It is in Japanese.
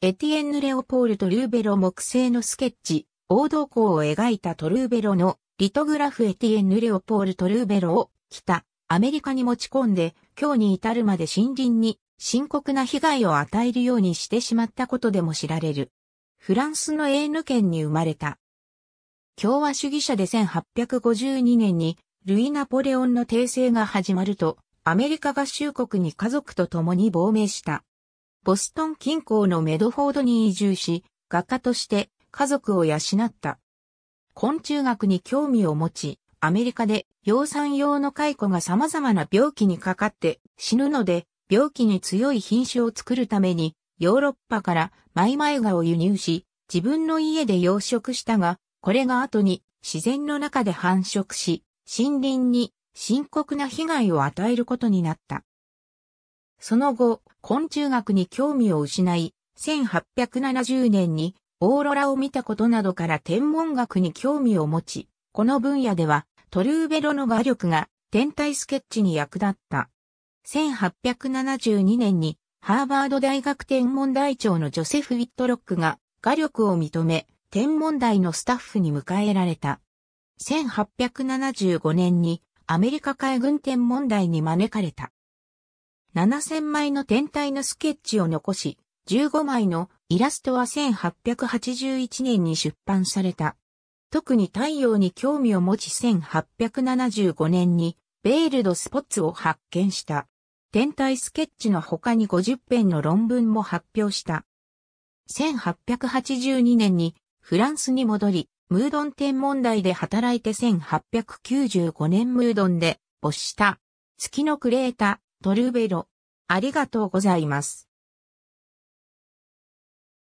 エティエンヌ・レオポールとルーベロ木製のスケッチ、王道校を描いたトルーベロのリトグラフエティエンヌ・レオポールとルーベロを北アメリカに持ち込んで今日に至るまで森林に深刻な被害を与えるようにしてしまったことでも知られる。フランスのエーヌ県に生まれた。共和主義者で1852年にルイ・ナポレオンの帝政が始まるとアメリカ合衆国に家族と共に亡命した。ボストン近郊のメドフォードに移住し、画家として家族を養った。昆虫学に興味を持ち、アメリカで養蚕用の蚕が様々な病気にかかって死ぬので、病気に強い品種を作るために、ヨーロッパからマイマイガを輸入し、自分の家で養殖したが、これが後に自然の中で繁殖し、森林に深刻な被害を与えることになった。その後、昆虫学に興味を失い、1870年にオーロラを見たことなどから天文学に興味を持ち、この分野ではトルーベロの画力が天体スケッチに役立った。1872年にハーバード大学天文台長のジョセフ・ウィットロックが画力を認め、天文台のスタッフに迎えられた。1875年にアメリカ海軍天文台に招かれた。7000枚の天体のスケッチを残し、15枚のイラストは1881年に出版された。特に太陽に興味を持ち1875年にベールドスポッツを発見した。天体スケッチの他に50編の論文も発表した。1882年にフランスに戻り、ムードン天文台で働いて1895年ムードンで没した月のクレータトルベロ。ありがとうございます。